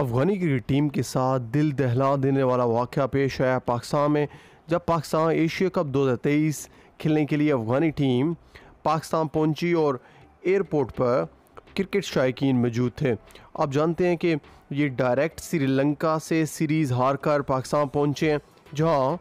अफगानी cricket team के साथ दिल दहला देने वाला वाक़ पेश आया पाकिस्तान में जब पाकिस्तान एशिया कप 2023 खेलने के लिए अफगानी टीम पाकिस्तान पहुंची और एयरपोर्ट पर क्रिकेट शायक मौजूद थे आप जानते हैं कि ये डायरेक्ट श्रीलंका से सीरीज़ हार कर पाकिस्तान पहुँचे हैं जहाँ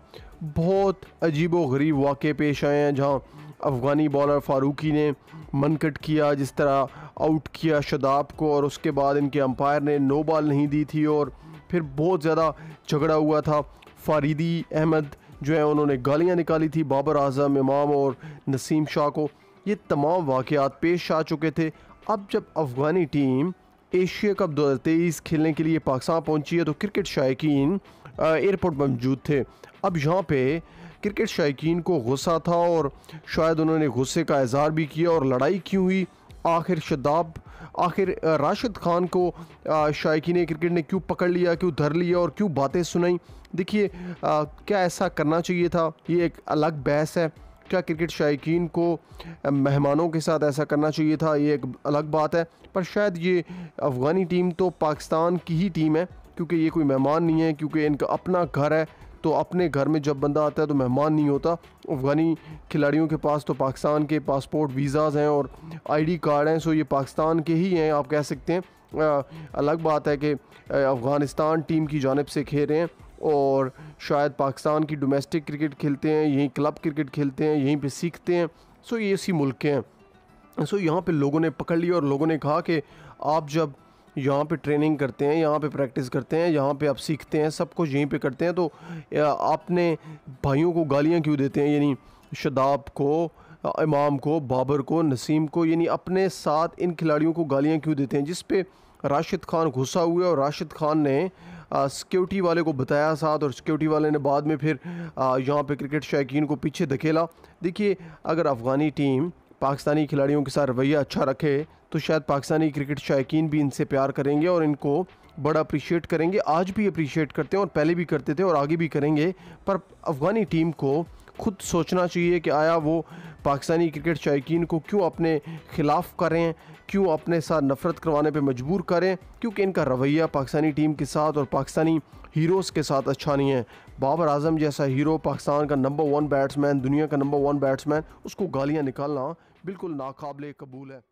बहुत अजीब व गरीब वाक़ पेश आए हैं जहाँ अफ़गानी बॉलर फारूकी ने मनकट किया जिस तरह आउट किया शदाब को और उसके बाद इनके अंपायर ने नो बॉल नहीं दी थी और फिर बहुत ज़्यादा झगड़ा हुआ था फारीदी अहमद जो है उन्होंने गालियाँ निकाली थी बाबर आजम इमाम और नसीम शाह को ये तमाम वाक़ात पेश आ चुके थे अब जब अफ़गानी टीम एशिया कप 2023 खेलने के लिए पाकिस्तान पहुंची है तो क्रिकेट शायक एयरपोर्ट पर मौजूद थे अब यहाँ पे क्रिकेट शायकीन को गुस्सा था और शायद उन्होंने गुस्से का इजहार भी किया और लड़ाई क्यों हुई आखिर शदाब आखिर राशिद खान को ने क्रिकेट ने क्यों पकड़ लिया क्यों धर लिया और क्यों बातें सुनाई देखिए क्या ऐसा करना चाहिए था ये एक अलग बहस है क्या क्रिकेट शायकीन को मेहमानों के साथ ऐसा करना चाहिए था ये एक अलग बात है पर शायद ये अफ़गानी टीम तो पाकिस्तान की ही टीम है क्योंकि ये कोई मेहमान नहीं है क्योंकि इनका अपना घर है तो अपने घर में जब बंदा आता है तो मेहमान नहीं होता अफ़गानी खिलाड़ियों के पास तो पाकिस्तान के पासपोर्ट वीज़ाज़ हैं और आईडी कार्ड हैं सो ये पाकिस्तान के ही हैं आप कह सकते हैं अलग बात है कि अफ़गानिस्तान टीम की जानब से खेल रहे हैं और शायद पाकिस्तान की डोमेस्टिक क्रिकेट खेलते हैं यहीं क्लब क्रिकेट खेलते हैं यहीं पर सीखते हैं सो ये इसी मुल्क के हैं सो यहाँ पर लोगों ने पकड़ लिया और लोगों ने कहा कि आप जब यहाँ पे ट्रेनिंग करते हैं यहाँ पे प्रैक्टिस करते हैं यहाँ पे आप सीखते हैं सब कुछ यहीं पे करते हैं तो आपने भाइयों को गालियाँ क्यों देते हैं यानी शदाब को इमाम को बाबर को नसीम को यानी अपने साथ इन खिलाड़ियों को गालियाँ क्यों देते हैं जिस पे राशिद खान घुसा हुआ और राशिद खान ने सिक्योरिटी वाले को बताया साथ और सिक्योरिटी वाले ने बाद में फिर यहाँ पे क्रिकेट शायकीन को पीछे धकेला देखिए अगर अफ़गानी टीम पाकिस्तानी खिलाड़ियों के साथ रवैया अच्छा रखे तो शायद पाकिस्तानी क्रिकेट शायकीन भी इनसे प्यार करेंगे और इनको बड़ा अप्रिशिएट करेंगे आज भी अप्रिशिएट करते हैं और पहले भी करते थे और आगे भी करेंगे पर अफ़गानी टीम को खुद सोचना चाहिए कि आया वो पाकिस्तानी क्रिकेट शायकीन को क्यों अपने ख़िलाफ़ करें क्यों अपने साथ नफ़रत करवाने पे मजबूर करें क्योंकि इनका रवैया पाकिस्तानी टीम के साथ और पाकिस्तानी हीरोज़ के साथ अच्छा नहीं है बाबर आजम जैसा हीरो पाकिस्तान का नंबर वन बैट्समैन दुनिया का नंबर वन बैट्समैन उसको गालियाँ निकालना बिल्कुल नाकबले कबूल है